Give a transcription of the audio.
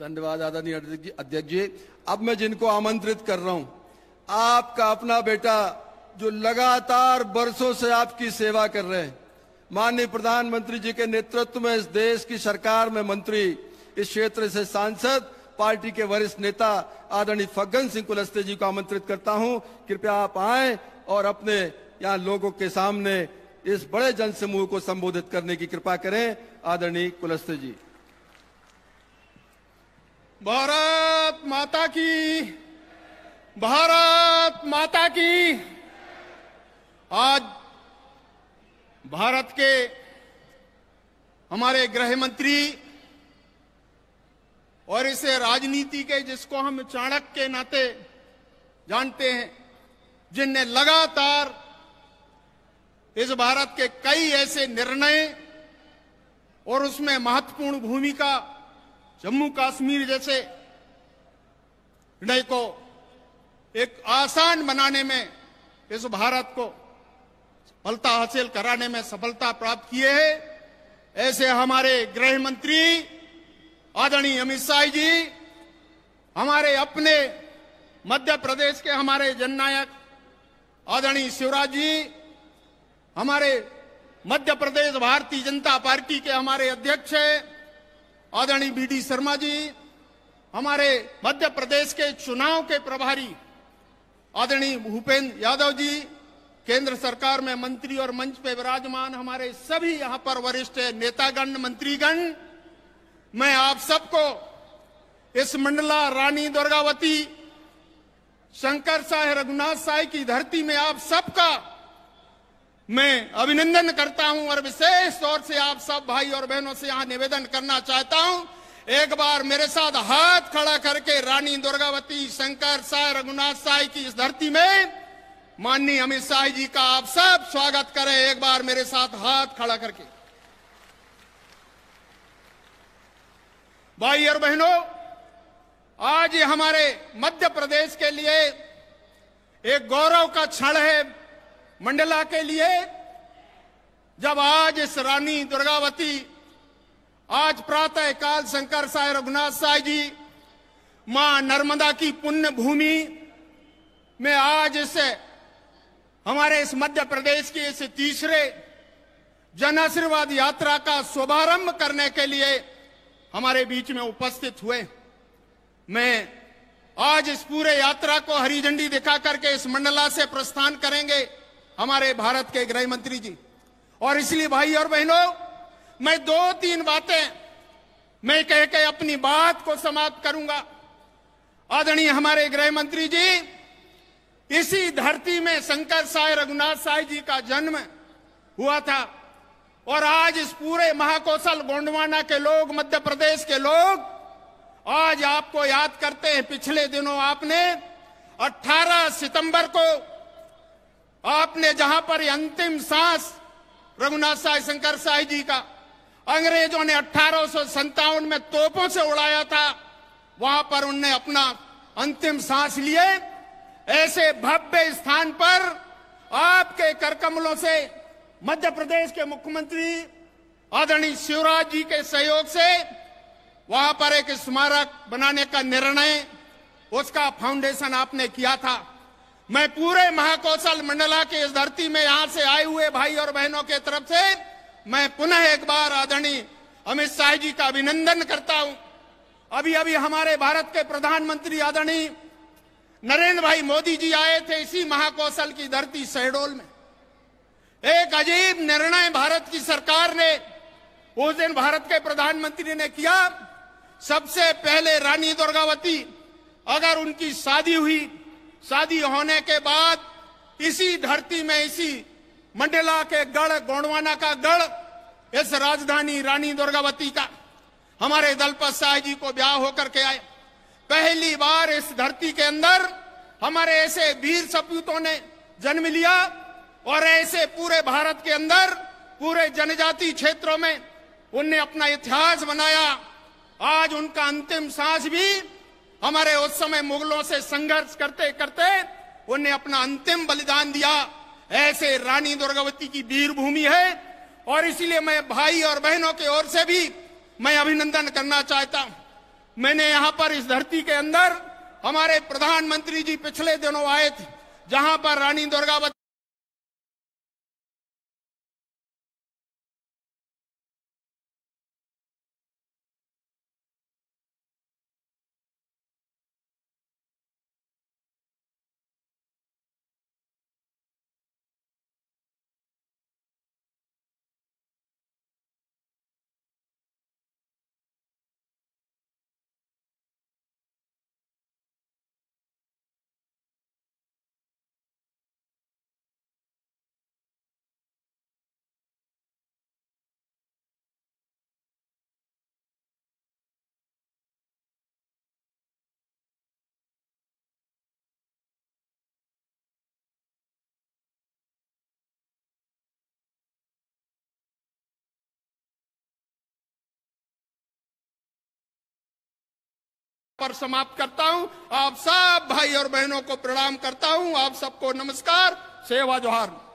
धन्यवाद आदरणीय अध्यक्ष जी अब मैं जिनको आमंत्रित कर रहा हूं आपका अपना बेटा जो लगातार बरसों से आपकी सेवा कर रहे हैं माननीय प्रधानमंत्री जी के नेतृत्व में इस देश की सरकार में मंत्री इस क्षेत्र से सांसद पार्टी के वरिष्ठ नेता आदरणीय फग्गन सिंह कुलस्ते जी को आमंत्रित करता हूं कृपया आप आए और अपने यहाँ लोगों के सामने इस बड़े जनसमूह को संबोधित करने की कृपा करें आदरणीय कुलस्ते जी भारत माता की भारत माता की आज भारत के हमारे गृह मंत्री और इसे राजनीति के जिसको हम चाणक के नाते जानते हैं जिनने लगातार इस भारत के कई ऐसे निर्णय और उसमें महत्वपूर्ण भूमिका जम्मू काश्मीर जैसे निर्णय को एक आसान बनाने में इस भारत को सफलता हासिल कराने में सफलता प्राप्त किए है ऐसे हमारे गृह मंत्री आदरणीय अमित शाह जी हमारे अपने मध्य प्रदेश के हमारे जननायक आदरणीय शिवराज जी हमारे मध्य प्रदेश भारतीय जनता पार्टी के हमारे अध्यक्ष हैं आदरणीय बीडी शर्मा जी हमारे मध्य प्रदेश के चुनाव के प्रभारी आदरणीय भूपेंद्र यादव जी केंद्र सरकार में मंत्री और मंच पे विराजमान हमारे सभी यहां पर वरिष्ठ नेतागण मंत्रीगण मैं आप सबको इस मंडला रानी दुर्गावती शंकर साहे रघुनाथ साहे की धरती में आप सबका मैं अभिनंदन करता हूं और विशेष तौर से आप सब भाई और बहनों से यहां निवेदन करना चाहता हूं एक बार मेरे साथ हाथ खड़ा करके रानी दुर्गावती शंकर साय रघुनाथ साय की इस धरती में माननीय अमित शाह जी का आप सब स्वागत करें एक बार मेरे साथ हाथ खड़ा करके भाई और बहनों आज हमारे मध्य प्रदेश के लिए एक गौरव का क्षण है मंडला के लिए जब आज इस रानी दुर्गावती आज प्रातः काल शंकर साय रघुनाथ साय जी मां नर्मदा की पुण्य भूमि में आज इस हमारे इस मध्य प्रदेश के इस तीसरे जन आशीर्वाद यात्रा का शुभारंभ करने के लिए हमारे बीच में उपस्थित हुए मैं आज इस पूरे यात्रा को हरी झंडी दिखा करके इस मंडला से प्रस्थान करेंगे हमारे भारत के गृह मंत्री जी और इसलिए भाई और बहनों मैं दो तीन बातें मैं कह के अपनी बात को समाप्त करूंगा आदरणीय हमारे गृह मंत्री जी इसी धरती में शंकर साय रघुनाथ साय जी का जन्म हुआ था और आज इस पूरे महाकौशल गोंडवाना के लोग मध्य प्रदेश के लोग आज आपको याद करते हैं पिछले दिनों आपने 18 सितंबर को आपने जहां पर अंतिम सांस रघुनाथ साई शंकर साय जी का अंग्रेजों ने अठारह में तोपों से उड़ाया था वहां पर उनने अपना अंतिम सांस लिए ऐसे भव्य स्थान पर आपके करकमलों से मध्य प्रदेश के मुख्यमंत्री आदरणीय शिवराज जी के सहयोग से वहां पर एक स्मारक बनाने का निर्णय उसका फाउंडेशन आपने किया था मैं पूरे महाकौशल मंडला के इस धरती में यहां से आए हुए भाई और बहनों के तरफ से मैं पुनः एक बार आदरणीय अमित शाह जी का अभिनंदन करता हूं अभी अभी हमारे भारत के प्रधानमंत्री आदरणीय नरेंद्र भाई मोदी जी आए थे इसी महाकौशल की धरती शहडोल में एक अजीब निर्णय भारत की सरकार ने उस दिन भारत के प्रधानमंत्री ने किया सबसे पहले रानी दुर्गावती अगर उनकी शादी हुई शादी होने के बाद इसी धरती में इसी मंडला के गढ़ गोंडवाना का गढ़ इस राजधानी रानी दुर्गावती का हमारे दलपत शाह जी को ब्याह होकर के आए पहली बार इस धरती के अंदर हमारे ऐसे वीर सपूतों ने जन्म लिया और ऐसे पूरे भारत के अंदर पूरे जनजाति क्षेत्रों में उनने अपना इतिहास बनाया आज उनका अंतिम सांस भी हमारे उस समय मुगलों से संघर्ष करते करते उन्हें अपना अंतिम बलिदान दिया ऐसे रानी दुर्गावती की वीर भूमि है और इसीलिए मैं भाई और बहनों की ओर से भी मैं अभिनंदन करना चाहता हूं मैंने यहां पर इस धरती के अंदर हमारे प्रधानमंत्री जी पिछले दिनों आए थे जहां पर रानी दुर्गावती पर समाप्त करता हूं आप सब भाई और बहनों को प्रणाम करता हूं आप सबको नमस्कार सेवा जोहार